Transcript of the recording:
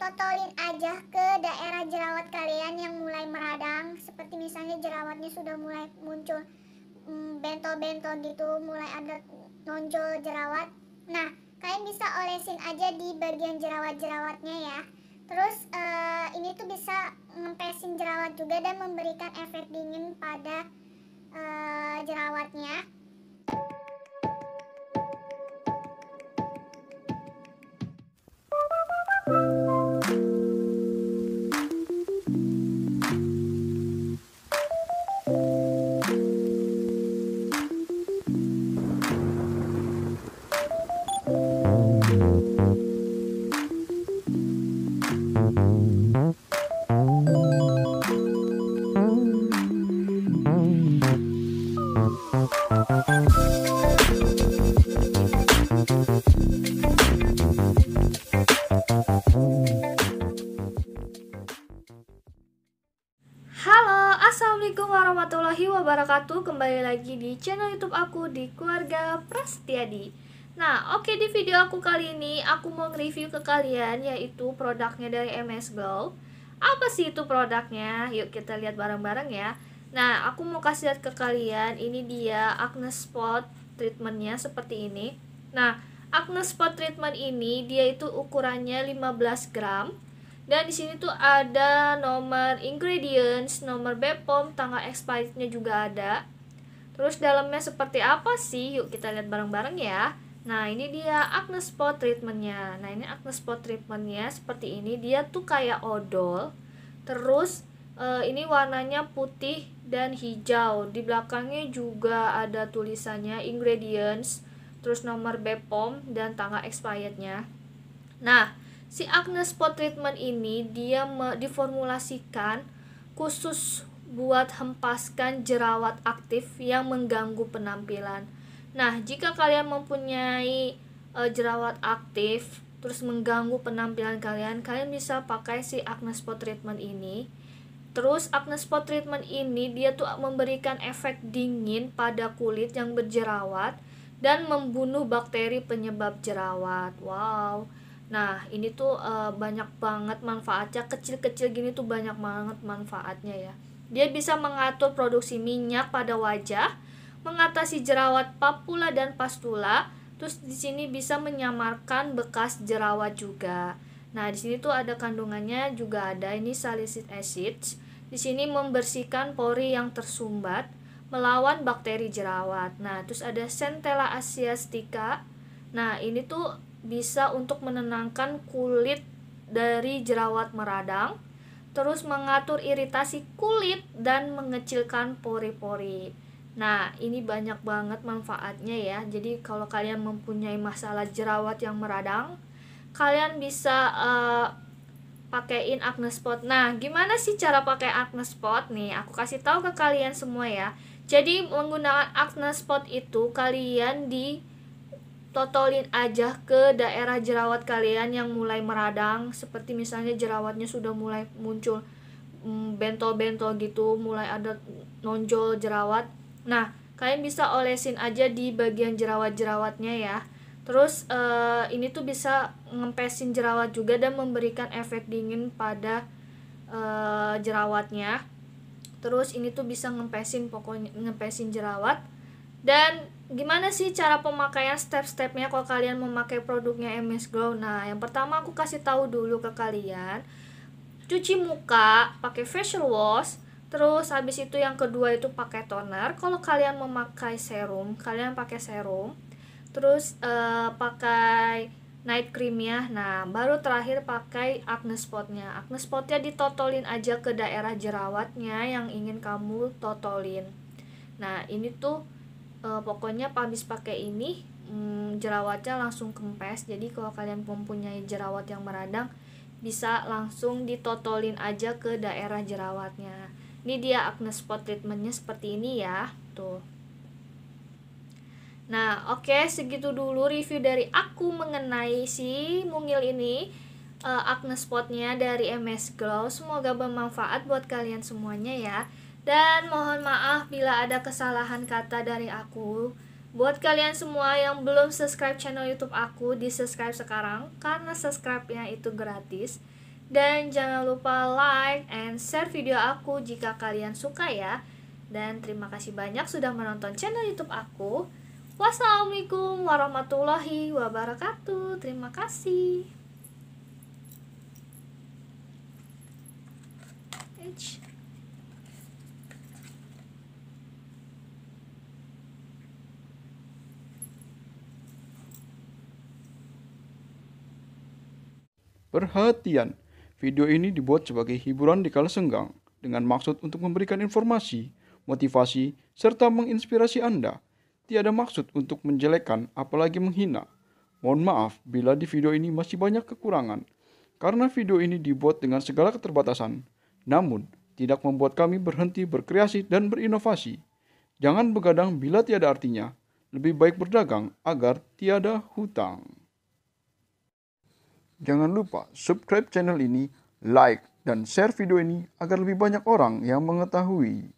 totolin aja ke daerah jerawat kalian yang mulai meradang seperti misalnya jerawatnya sudah mulai muncul mm, bentol-bentol mm, gitu mulai ada nonjol jerawat nah kalian bisa olesin aja di bagian jerawat-jerawatnya ya terus uh, ini tuh bisa ngempesin jerawat juga dan memberikan efek dingin pada uh, jerawatnya warahmatullahi wabarakatuh Kembali lagi di channel youtube aku di keluarga Prastiadi Nah oke okay, di video aku kali ini aku mau nge-review ke kalian yaitu produknya dari MS Glow Apa sih itu produknya? Yuk kita lihat bareng-bareng ya Nah aku mau kasih lihat ke kalian ini dia acne spot treatmentnya seperti ini Nah acne spot treatment ini dia itu ukurannya 15 gram dan di sini tuh ada nomor ingredients, nomor BPOM, tanggal expirednya juga ada. Terus dalamnya seperti apa sih? Yuk kita lihat bareng-bareng ya. Nah ini dia acne spot treatmentnya. Nah ini acne spot treatmentnya seperti ini. Dia tuh kayak odol. Terus eh, ini warnanya putih dan hijau. Di belakangnya juga ada tulisannya ingredients, terus nomor BPOM dan tanggal expirednya. Nah si Agnes Spot Treatment ini dia diformulasikan khusus buat hempaskan jerawat aktif yang mengganggu penampilan. Nah, jika kalian mempunyai e, jerawat aktif terus mengganggu penampilan kalian, kalian bisa pakai si acne spot treatment ini. Terus acne spot treatment ini dia tuh memberikan efek dingin pada kulit yang berjerawat dan membunuh bakteri penyebab jerawat. Wow. Nah, ini tuh uh, banyak banget manfaatnya, kecil-kecil gini tuh banyak banget manfaatnya ya. Dia bisa mengatur produksi minyak pada wajah, mengatasi jerawat papula dan pastula, terus di sini bisa menyamarkan bekas jerawat juga. Nah, di sini tuh ada kandungannya juga ada ini salicylic acid. Di sini membersihkan pori yang tersumbat, melawan bakteri jerawat. Nah, terus ada Centella asiatica. Nah, ini tuh bisa untuk menenangkan kulit dari jerawat meradang, terus mengatur iritasi kulit dan mengecilkan pori-pori. Nah, ini banyak banget manfaatnya ya. Jadi kalau kalian mempunyai masalah jerawat yang meradang, kalian bisa uh, eh, pakaiin acne spot. Nah, gimana sih cara pakai acne spot nih? Aku kasih tahu ke kalian semua ya. Jadi menggunakan acne spot itu kalian di totolin aja ke daerah jerawat kalian yang mulai meradang seperti misalnya jerawatnya sudah mulai muncul mm, bentol-bentol gitu mulai ada nonjol jerawat nah kalian bisa olesin aja di bagian jerawat-jerawatnya ya terus uh, ini tuh bisa ngempesin jerawat juga dan memberikan efek dingin pada uh, jerawatnya terus ini tuh bisa ngempesin pokoknya ngempesin jerawat dan gimana sih cara pemakaian step-stepnya kalau kalian memakai produknya MS Glow? Nah, yang pertama aku kasih tahu dulu ke kalian. Cuci muka pakai facial wash, terus habis itu yang kedua itu pakai toner. Kalau kalian memakai serum, kalian pakai serum. Terus uh, pakai night cream ya. Nah, baru terakhir pakai acne spotnya. Acne spotnya ditotolin aja ke daerah jerawatnya yang ingin kamu totolin. Nah, ini tuh e, pokoknya habis pakai ini mm, jerawatnya langsung kempes jadi kalau kalian mempunyai jerawat yang meradang bisa langsung ditotolin aja ke daerah jerawatnya ini dia acne spot treatmentnya seperti ini ya tuh nah oke okay, segitu dulu review dari aku mengenai si mungil ini uh, eh, acne spotnya dari MS Glow semoga bermanfaat buat kalian semuanya ya dan mohon maaf bila ada kesalahan kata dari aku. Buat kalian semua yang belum subscribe channel YouTube aku, di subscribe sekarang karena subscribe-nya itu gratis. Dan jangan lupa like and share video aku jika kalian suka ya. Dan terima kasih banyak sudah menonton channel YouTube aku. Wassalamualaikum warahmatullahi wabarakatuh. Terima kasih. you. Perhatian, video ini dibuat sebagai hiburan di kala senggang dengan maksud untuk memberikan informasi, motivasi, serta menginspirasi Anda. Tiada maksud untuk menjelekkan apalagi menghina. Mohon maaf bila di video ini masih banyak kekurangan, karena video ini dibuat dengan segala keterbatasan, namun tidak membuat kami berhenti berkreasi dan berinovasi. Jangan begadang bila tiada artinya, lebih baik berdagang agar tiada hutang. Jangan lupa subscribe channel ini, like, dan share video ini agar lebih banyak orang yang mengetahui.